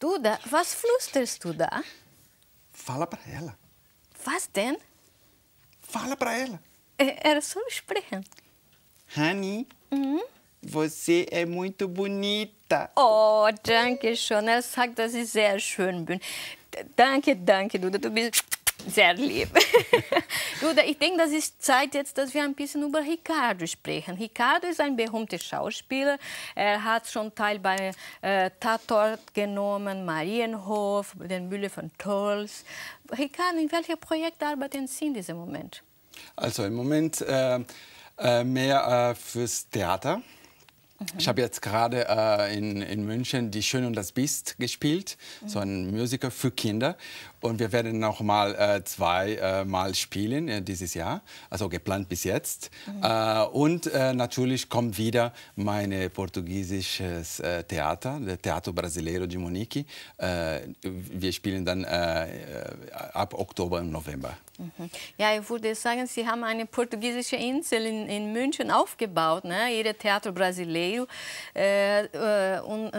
Duda, was flüsterst du da? Fala para ela. Was denn? Fala para ela. É, era só sprechen. Honey, uhum. você é muito bonita. Oh, danke schön. Er sagt, dass ich sehr schön bin. Danke, danke, Duda. Du bist Sehr lieb. Gut, ich denke, das ist Zeit jetzt, dass wir ein bisschen über Ricardo sprechen. Ricardo ist ein berühmter Schauspieler. Er hat schon Teil bei äh, Tatort genommen, Marienhof, den Mühle von Tolls. Ricardo, in welchem Projekt arbeiten Sie in diesem Moment? Also im Moment äh, äh mehr äh, fürs Theater. Mhm. Ich habe jetzt gerade äh, in, in München Die Schön und das Biest gespielt, mhm. so ein Musical für Kinder. Und wir werden noch mal äh, zwei äh, Mal spielen äh, dieses Jahr, also geplant bis jetzt. Mhm. Äh, und äh, natürlich kommt wieder mein portugiesisches äh, Theater, der Teatro Brasileiro de Monique. wir spielen dann ab Oktober und November. Mhm. Ja, ich würde sagen, Sie haben eine portugiesische Insel in, in München aufgebaut, ne? Ihr Teatro Brasileiro. und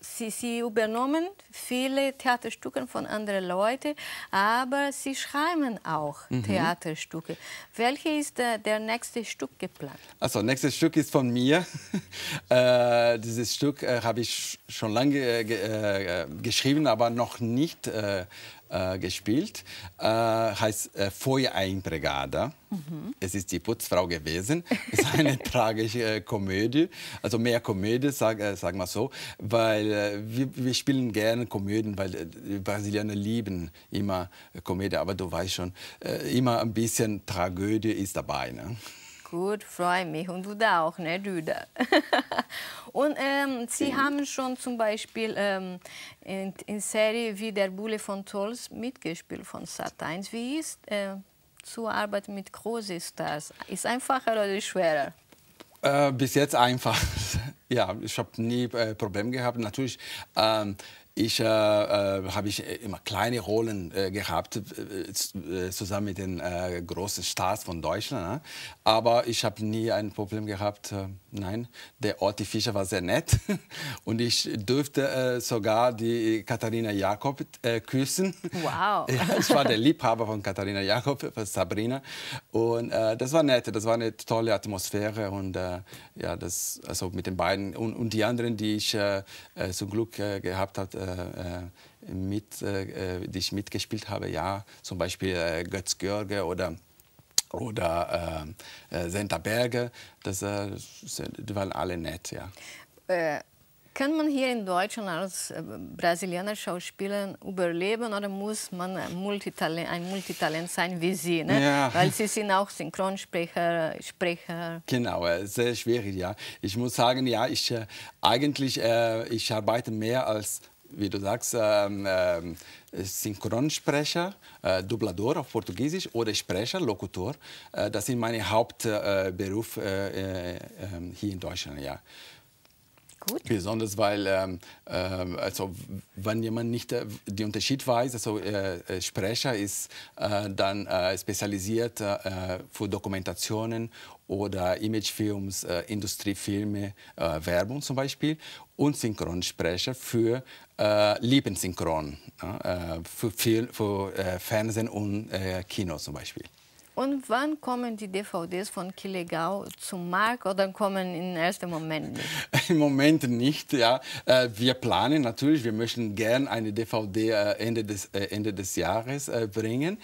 Sie, Sie übernommen viele Theaterstücke von anderen Leuten. Stücke, aber Sie schreiben auch mhm. Theaterstücke. Welche ist der, äh, der, nächste Stück geplant? Also, nächstes Stück ist von mir. äh, dieses Stück äh, habe ich schon lange äh, äh, äh, geschrieben, aber noch nicht äh, gespielt, äh, heißt äh, Feuereinbrigade. Mhm. Es ist die Putzfrau gewesen. Es ist eine tragische äh, Komödie, also mehr Komödie, sag, äh, sagen wir so, weil äh, wir, wir, spielen gerne Komödien, weil äh, Brasilianer lieben immer äh, Komödie, aber du weißt schon, äh, immer ein bisschen Tragödie ist dabei. Ne? gut, freue mich. Und du da auch, ne, Rüda? und ähm, sie haben schon zum Beispiel ähm, in, in Serie wie Der Bulle von Tolls mitgespielt von Sat 1. Wie ist äh, zu arbeiten mit großen Stars? Ist einfacher oder schwerer? Äh, bis jetzt einfach. ja, ich habe nie äh, Probleme gehabt. Natürlich, ähm, ich, äh, äh, habe ich äh, immer kleine Rollen äh, gehabt, äh, äh zusammen mit den großen Stars von Deutschland. Ne? Aber ich habe nie ein Problem gehabt. nein, der Orti Fischer war sehr nett. Und ich durfte sogar die Katharina Jakob küssen. Wow. ich war der Liebhaber von Katharina Jakob, von Sabrina. Und das war nett, das war eine tolle Atmosphäre. Und ja, das, also mit den beiden und, und die anderen, die ich zum Glück gehabt habe, äh, äh, mit, äh, die ich mitgespielt habe, ja, zum Beispiel Götz Görge oder oder äh, Senta Berge, das äh, die waren alle nett, ja. Äh, kann man hier in Deutschland als äh, brasilianer Schauspieler überleben oder muss man Multitalent, ein Multitalent sein wie Sie? Ne? Ja. Weil Sie sind auch Synchronsprecher, Sprecher. Genau, sehr schwierig, ja. Ich muss sagen, ja, ich eigentlich ich arbeite mehr als wie du sagst, ähm, ähm, Synchronsprecher, äh, Dublador auf Portugiesisch oder Sprecher, Lokutor. Äh, das sind meine Hauptberufe äh, äh ähm, hier in Deutschland, ja. Gut. Besonders weil, ähm, äh, also, wenn jemand nicht äh, den Unterschied weiß, also äh, äh Sprecher ist äh, dann äh, spezialisiert für Dokumentationen oder Imagefilms, Industriefilme, Werbung zum Beispiel und Synchronsprecher für äh, Liebensynchron, ne, für, viel, für Fernsehen und Kino zum Beispiel. Und wann kommen die DVDs von Kilegau zum Markt oder kommen im ersten Moment nicht? Im Moment nicht, ja. Äh, wir planen natürlich, wir möchten gern eine DVD äh, Ende des, äh, Ende des Jahres bringen,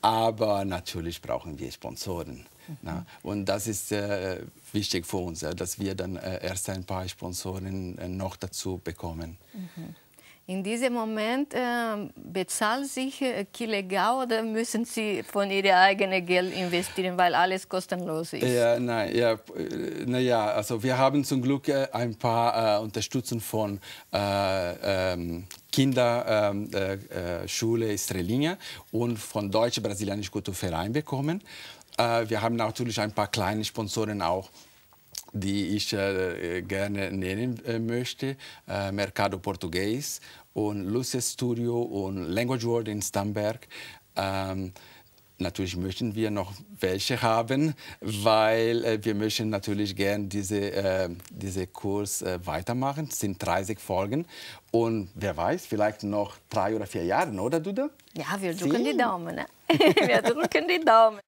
aber natürlich brauchen wir Sponsoren. Mhm. Na, und das ist äh, wichtig für uns, dass wir dann erst ein paar Sponsoren noch dazu bekommen. Mhm. In diesem Moment äh, bezahlt sich äh, Gau oder müssen Sie von Ihrem eigenen Geld investieren, weil alles kostenlos ist? Ja, nein, ja, äh, na ja, also wir haben zum Glück äh, ein paar äh, Unterstützung von äh, ähm, Kinderschule ähm, äh, äh Estrelinha und von Deutsch-Brasilianisch Kulturverein bekommen. wir haben natürlich ein paar kleine Sponsoren auch die ich äh, gerne nennen äh, möchte, äh, Mercado Portugues und Luces Studio und Language World in Stamberg. Ähm, natürlich möchten wir noch welche haben, weil äh, wir möchten natürlich gerne diese, äh, diese Kurs äh, weitermachen. Es sind 30 Folgen und wer weiß, vielleicht noch drei oder vier Jahre, oder Duda? Ja, wir drücken Sie? die Daumen. Ne? wir drücken die Daumen.